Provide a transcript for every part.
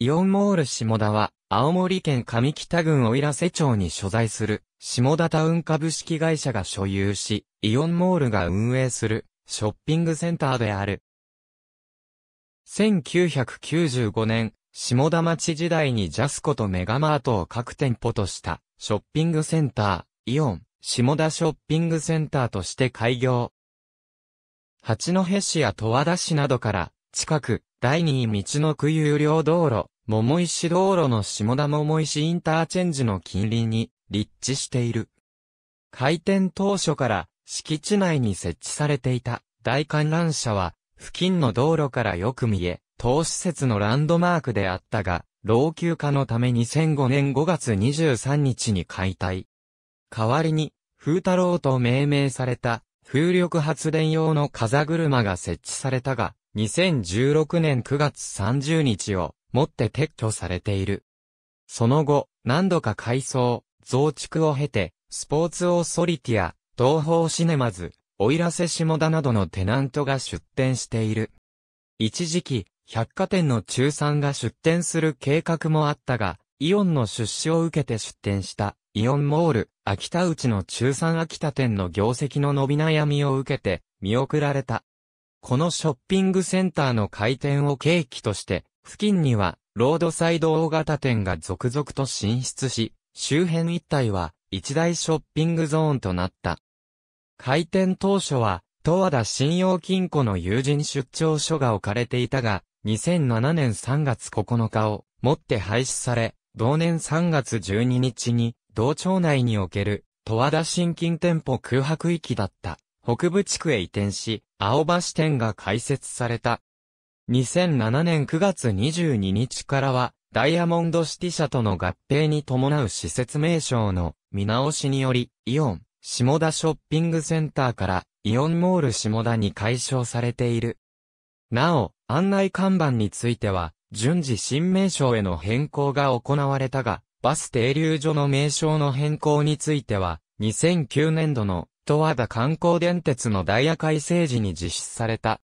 イオンモール下田は、青森県上北郡奥入瀬町に所在する、下田タウン株式会社が所有し、イオンモールが運営する、ショッピングセンターである。1995年、下田町時代にジャスコとメガマートを各店舗とした、ショッピングセンター、イオン、下田ショッピングセンターとして開業。八戸市や十和田市などから、近く、第2位道の区有料道路、桃石道路の下田桃石インターチェンジの近隣に立地している。開店当初から敷地内に設置されていた大観覧車は付近の道路からよく見え、当施設のランドマークであったが、老朽化のため2005年5月23日に解体。代わりに、風太郎と命名された風力発電用の風車が設置されたが、2016年9月30日をもって撤去されている。その後、何度か改装、増築を経て、スポーツオーソリティや、東方シネマズ、オイラセ下田などのテナントが出店している。一時期、百貨店の中産が出店する計画もあったが、イオンの出資を受けて出店したイオンモール、秋田内の中産秋田店の業績の伸び悩みを受けて見送られた。このショッピングセンターの開店を契機として、付近には、ロードサイド大型店が続々と進出し、周辺一帯は、一大ショッピングゾーンとなった。開店当初は、十和田信用金庫の友人出張所が置かれていたが、2007年3月9日をもって廃止され、同年3月12日に、同町内における、十和田新金店舗空白域だった。北部地区へ移転し、青葉支店が開設された。2007年9月22日からは、ダイヤモンドシティ社との合併に伴う施設名称の見直しにより、イオン、下田ショッピングセンターから、イオンモール下田に解消されている。なお、案内看板については、順次新名称への変更が行われたが、バス停留所の名称の変更については、2009年度の十和田観光電鉄のダイヤ改正時に実施された。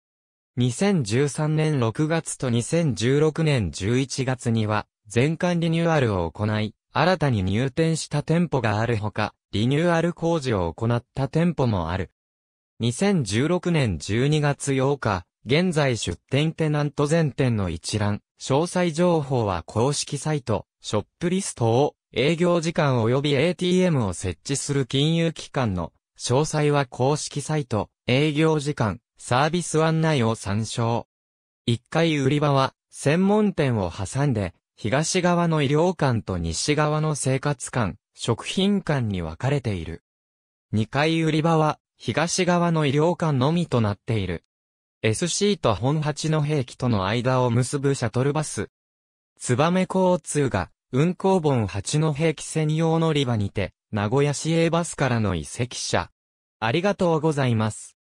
2013年6月と2016年11月には、全館リニューアルを行い、新たに入店した店舗があるほか、リニューアル工事を行った店舗もある。2016年12月8日、現在出店テナント全店の一覧、詳細情報は公式サイト、ショップリストを、営業時間及び ATM を設置する金融機関の詳細は公式サイト、営業時間、サービス案内を参照。1階売り場は、専門店を挟んで、東側の医療館と西側の生活館、食品館に分かれている。2階売り場は、東側の医療館のみとなっている。SC と本八の兵器との間を結ぶシャトルバス。燕交通が、運行本八の兵器専用の売り場にて、名古屋市営バスからの移籍者。ありがとうございます。